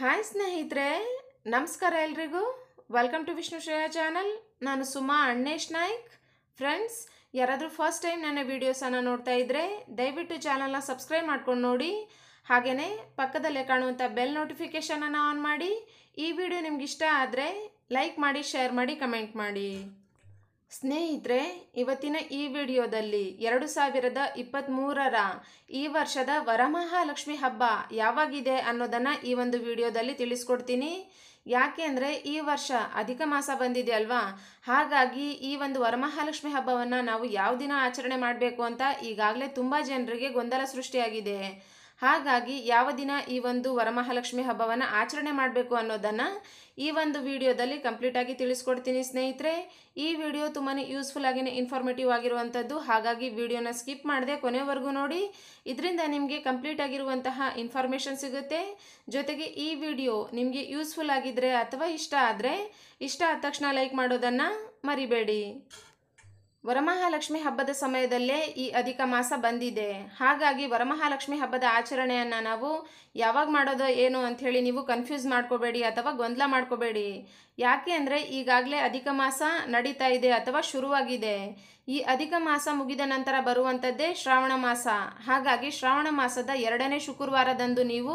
hi ಸ್ನೇಹಿತರೆ ನಮಸ್ಕಾರ ಎಲ್ರಿಗೂ welcome to Vishnu Shreya channel ನಾನು ಸುಮಾ ಅಣ್ಣೇಶ್ ನಾಯ್ಕ್ ಫ್ರೆಂಡ್ಸ್ ಯಾರಾದರೂ ಫಸ್ಟ್ ಟೈಮ್ ನನ್ನ ವೀಡಿಯೋಸನ್ನು ನೋಡ್ತಾ ಇದ್ದರೆ ದಯವಿಟ್ಟು ಚಾನಲ್ನ ಸಬ್ಸ್ಕ್ರೈಬ್ ಮಾಡ್ಕೊಂಡು ನೋಡಿ ಹಾಗೆಯೇ ಪಕ್ಕದಲ್ಲೇ ಕಾಣುವಂಥ ಬೆಲ್ ನೋಟಿಫಿಕೇಷನನ್ನು ಆನ್ ಮಾಡಿ ಈ ವಿಡಿಯೋ ನಿಮ್ಗೆ ಇಷ್ಟ ಆದರೆ ಲೈಕ್ ಮಾಡಿ ಶೇರ್ ಮಾಡಿ ಕಮೆಂಟ್ ಮಾಡಿ ಸ್ನೇಹಿತರೆ ಇವತ್ತಿನ ಈ ವಿಡಿಯೋದಲ್ಲಿ ಎರಡು ಸಾವಿರದ ಇಪ್ಪತ್ತ್ಮೂರರ ಈ ವರ್ಷದ ವರಮಹಾಲಕ್ಷ್ಮಿ ಹಬ್ಬ ಯಾವಾಗಿದೆ ಅನ್ನೋದನ್ನು ಈ ಒಂದು ವಿಡಿಯೋದಲ್ಲಿ ತಿಳಿಸ್ಕೊಡ್ತೀನಿ ಅಂದರೆ ಈ ವರ್ಷ ಅಧಿಕ ಮಾಸ ಬಂದಿದೆ ಅಲ್ವಾ ಹಾಗಾಗಿ ಈ ಒಂದು ವರಮಹಾಲಕ್ಷ್ಮಿ ಹಬ್ಬವನ್ನು ನಾವು ಯಾವ ದಿನ ಆಚರಣೆ ಮಾಡಬೇಕು ಅಂತ ಈಗಾಗಲೇ ತುಂಬ ಜನರಿಗೆ ಗೊಂದಲ ಸೃಷ್ಟಿಯಾಗಿದೆ ಹಾಗಾಗಿ ಯಾವ ದಿನ ಈ ಒಂದು ವರಮಹಾಲಕ್ಷ್ಮಿ ಹಬ್ಬವನ್ನು ಆಚರಣೆ ಮಾಡಬೇಕು ಅನ್ನೋದನ್ನು ಈ ಒಂದು ವಿಡಿಯೋದಲ್ಲಿ ಕಂಪ್ಲೀಟಾಗಿ ತಿಳಿಸ್ಕೊಡ್ತೀನಿ ಸ್ನೇಹಿತರೆ ಈ ವಿಡಿಯೋ ತುಂಬಾ ಯೂಸ್ಫುಲ್ ಆಗಿನೇ ಇನ್ಫಾರ್ಮೇಟಿವ್ ಆಗಿರುವಂಥದ್ದು ಹಾಗಾಗಿ ವಿಡಿಯೋನ ಸ್ಕಿಪ್ ಮಾಡದೆ ಕೊನೆವರೆಗೂ ನೋಡಿ ಇದರಿಂದ ನಿಮಗೆ ಕಂಪ್ಲೀಟ್ ಆಗಿರುವಂತಹ ಇನ್ಫಾರ್ಮೇಷನ್ ಸಿಗುತ್ತೆ ಜೊತೆಗೆ ಈ ವಿಡಿಯೋ ನಿಮಗೆ ಯೂಸ್ಫುಲ್ ಆಗಿದ್ದರೆ ಅಥವಾ ಇಷ್ಟ ಆದರೆ ಇಷ್ಟ ಆದ ತಕ್ಷಣ ಲೈಕ್ ಮಾಡೋದನ್ನು ಮರಿಬೇಡಿ ವರಮಹಾಲಕ್ಷ್ಮಿ ಹಬ್ಬದ ಸಮಯದಲ್ಲೇ ಈ ಅಧಿಕ ಮಾಸ ಬಂದಿದೆ ಹಾಗಾಗಿ ವರಮಹಾಲಕ್ಷ್ಮಿ ಹಬ್ಬದ ಆಚರಣೆಯನ್ನು ನಾವು ಯಾವಾಗ ಮಾಡೋದೋ ಏನು ಅಂಥೇಳಿ ನೀವು ಕನ್ಫ್ಯೂಸ್ ಮಾಡ್ಕೋಬೇಡಿ ಅಥವಾ ಗೊಂದಲ ಮಾಡ್ಕೋಬೇಡಿ ಯಾಕೆ ಅಂದರೆ ಈಗಾಗಲೇ ಅಧಿಕ ಮಾಸ ನಡೀತಾ ಇದೆ ಅಥವಾ ಶುರುವಾಗಿದೆ ಈ ಅಧಿಕ ಮಾಸ ಮುಗಿದ ನಂತರ ಬರುವಂಥದ್ದೇ ಶ್ರಾವಣ ಮಾಸ ಹಾಗಾಗಿ ಶ್ರಾವಣ ಮಾಸದ ಎರಡನೇ ಶುಕ್ರವಾರದಂದು ನೀವು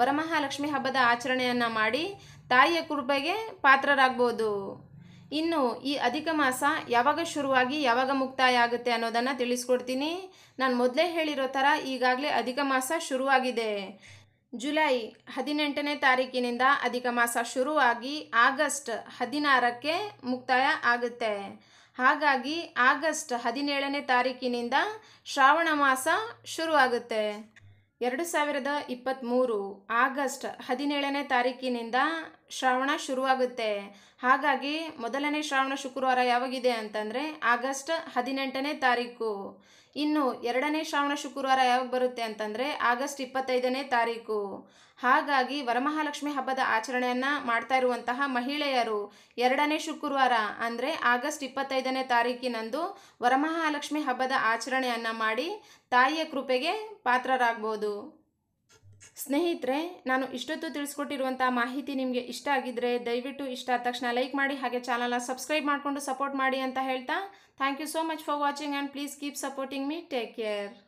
ವರಮಹಾಲಕ್ಷ್ಮಿ ಹಬ್ಬದ ಆಚರಣೆಯನ್ನು ಮಾಡಿ ತಾಯಿಯ ಕೃಪೆಗೆ ಪಾತ್ರರಾಗ್ಬೋದು ಇನ್ನು ಈ ಅಧಿಕ ಮಾಸ ಯಾವಾಗ ಶುರುವಾಗಿ ಯಾವಾಗ ಮುಕ್ತಾಯ ಆಗುತ್ತೆ ಅನ್ನೋದನ್ನು ತಿಳಿಸ್ಕೊಡ್ತೀನಿ ನಾನು ಮೊದಲೇ ಹೇಳಿರೋ ಥರ ಈಗಾಗಲೇ ಅಧಿಕ ಮಾಸ ಶುರುವಾಗಿದೆ ಜುಲೈ ಹದಿನೆಂಟನೇ ತಾರೀಕಿನಿಂದ ಅಧಿಕ ಮಾಸ ಶುರುವಾಗಿ ಆಗಸ್ಟ್ ಹದಿನಾರಕ್ಕೆ ಮುಕ್ತಾಯ ಆಗುತ್ತೆ ಹಾಗಾಗಿ ಆಗಸ್ಟ್ ಹದಿನೇಳನೇ ತಾರೀಕಿನಿಂದ ಶ್ರಾವಣ ಮಾಸ ಶುರುವಾಗುತ್ತೆ ಎರಡು ಸಾವಿರದ ಇಪ್ಪತ್ತ್ಮೂರು ಆಗಸ್ಟ್ ಹದಿನೇಳನೇ ತಾರೀಕಿನಿಂದ ಶ್ರಾವಣ ಶುರುವಾಗುತ್ತೆ ಹಾಗಾಗಿ ಮೊದಲನೇ ಶ್ರಾವಣ ಶುಕ್ರವಾರ ಯಾವಾಗಿದೆ ಅಂತಂದರೆ ಆಗಸ್ಟ್ ಹದಿನೆಂಟನೇ ತಾರೀಕು ಇನ್ನು ಎರಡನೇ ಶ್ರಾವಣ ಶುಕ್ರವಾರ ಯಾವಾಗ ಬರುತ್ತೆ ಅಂತಂದರೆ ಆಗಸ್ಟ್ ಇಪ್ಪತ್ತೈದನೇ ತಾರೀಕು ಹಾಗಾಗಿ ವರಮಹಾಲಕ್ಷ್ಮಿ ಹಬ್ಬದ ಆಚರಣೆಯನ್ನು ಮಾಡ್ತಾ ಇರುವಂತಹ ಮಹಿಳೆಯರು ಎರಡನೇ ಶುಕ್ರವಾರ ಅಂದರೆ ಆಗಸ್ಟ್ ಇಪ್ಪತ್ತೈದನೇ ತಾರೀಕಿನಂದು ವರಮಹಾಲಕ್ಷ್ಮಿ ಹಬ್ಬದ ಆಚರಣೆಯನ್ನು ಮಾಡಿ ತಾಯಿಯ ಕೃಪೆಗೆ ಪಾತ್ರರಾಗ್ಬೋದು ಸ್ನೇಹಿತರೆ ನಾನು ಇಷ್ಟೊತ್ತು ತಿಳಿಸ್ಕೊಟ್ಟಿರುವಂಥ ಮಾಹಿತಿ ನಿಮಗೆ ಇಷ್ಟ ಆಗಿದ್ದರೆ ದಯವಿಟ್ಟು ಇಷ್ಟ ಆದ ತಕ್ಷಣ ಲೈಕ್ ಮಾಡಿ ಹಾಗೆ ಚಾನಲ್ನ ಸಬ್ಸ್ಕ್ರೈಬ್ ಮಾಡಿಕೊಂಡು ಸಪೋರ್ಟ್ ಮಾಡಿ ಅಂತ ಹೇಳ್ತಾ thank you so much for watching and please keep supporting me take care